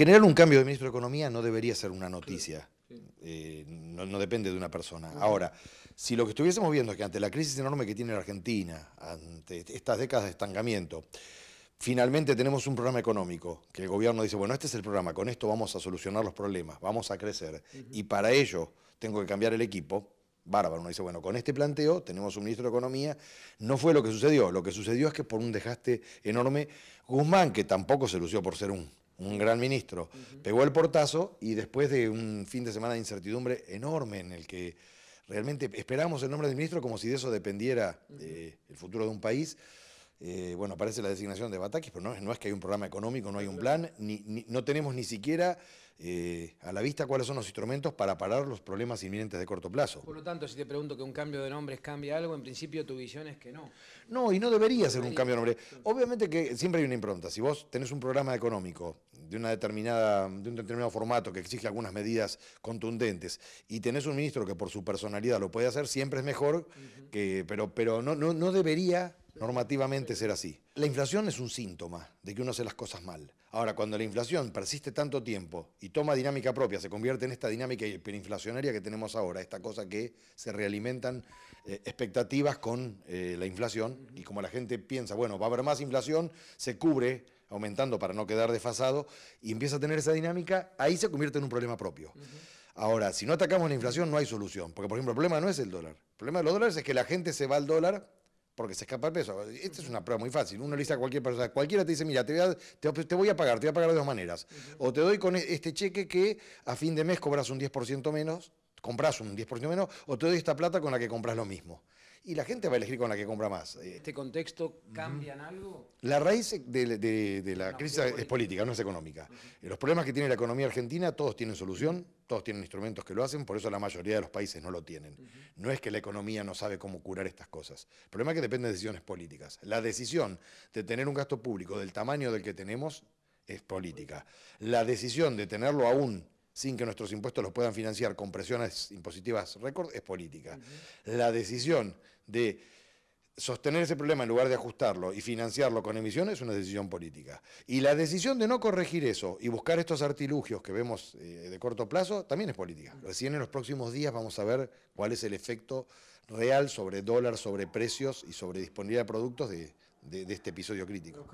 Generar un cambio de ministro de Economía no debería ser una noticia. Eh, no, depende de una persona. Ahora, si lo que estuviésemos viendo es que ante la crisis enorme que tiene la Argentina, ante estas décadas de estancamiento, finalmente tenemos un programa económico, que el gobierno dice, bueno, este es el programa, con esto vamos a solucionar los problemas, vamos a crecer, y para ello tengo que cambiar el equipo, bárbaro. Uno dice, bueno, con este planteo tenemos un ministro de Economía. No fue lo que sucedió. Lo que sucedió es que por un dejaste enorme, Guzmán, que tampoco se lució por ser un un gran ministro, pegó el portazo y después de un fin de semana de incertidumbre enorme en el que realmente esperamos el nombre del ministro como si de eso dependiera eh, el futuro de un país. Eh, bueno, aparece la designación de Batakis, pero no, es que hay un programa económico, no hay un plan, no tenemos ni siquiera eh, a la vista cuáles son los instrumentos para parar los problemas inminentes de corto plazo. Por lo tanto, si te pregunto que un cambio de nombres cambia algo, en principio tu visión es que no. No, y no debería, no debería ser un cambio de nombre. Obviamente que siempre hay una impronta. Si vos tenés un programa económico de, una determinada, de un determinado formato que exige algunas medidas contundentes y tenés un ministro que por su personalidad lo puede hacer, siempre es mejor, que, pero, pero no, no, debería normativamente ser así. La inflación es un síntoma de que uno hace las cosas mal. Ahora, cuando la inflación persiste tanto tiempo y toma dinámica propia, se convierte en esta dinámica hiperinflacionaria que tenemos ahora, esta cosa que se realimentan eh, expectativas con eh, la inflación y como la gente piensa, bueno, va a haber más inflación, se cubre aumentando para no quedar desfasado, y empieza a tener esa dinámica, ahí se convierte en un problema propio. Ahora, si no atacamos la inflación, no hay solución. Porque, por ejemplo, el problema no es el dólar. El problema de los dólares es que la gente se va al dólar porque se escapa el peso. Esta es una prueba muy fácil. Uno le dice a cualquier persona, cualquiera te dice, mira, te voy a, voy a pagar, te voy a pagar de dos maneras. O te doy con e, este cheque que a fin de mes cobras un 10% menos, compras un 10% menos, o te doy esta plata con la que compras lo mismo y la gente va a elegir con la que compra más. Eh, ¿Este contexto cambia en algo? La raíz de, la crisis es política, no es económica. Eh, los problemas que tiene la economía argentina, todos tienen solución, todos tienen instrumentos que lo hacen, por eso la mayoría de los países no lo tienen. No es que la economía no sabe cómo curar estas cosas. El problema es que depende de decisiones políticas. La decisión de tener un gasto público del tamaño del que tenemos es política. La decisión de tenerlo aún sin que nuestros impuestos los puedan financiar con presiones impositivas récord es política. La decisión de sostener ese problema en lugar de ajustarlo y financiarlo con emisiones es una decisión política. Y la decisión de no corregir eso y buscar estos artilugios que vemos eh, de corto plazo también es política. Recién en los próximos días vamos a ver cuál es el efecto real sobre dólar, sobre precios y sobre disponibilidad de productos de este episodio crítico.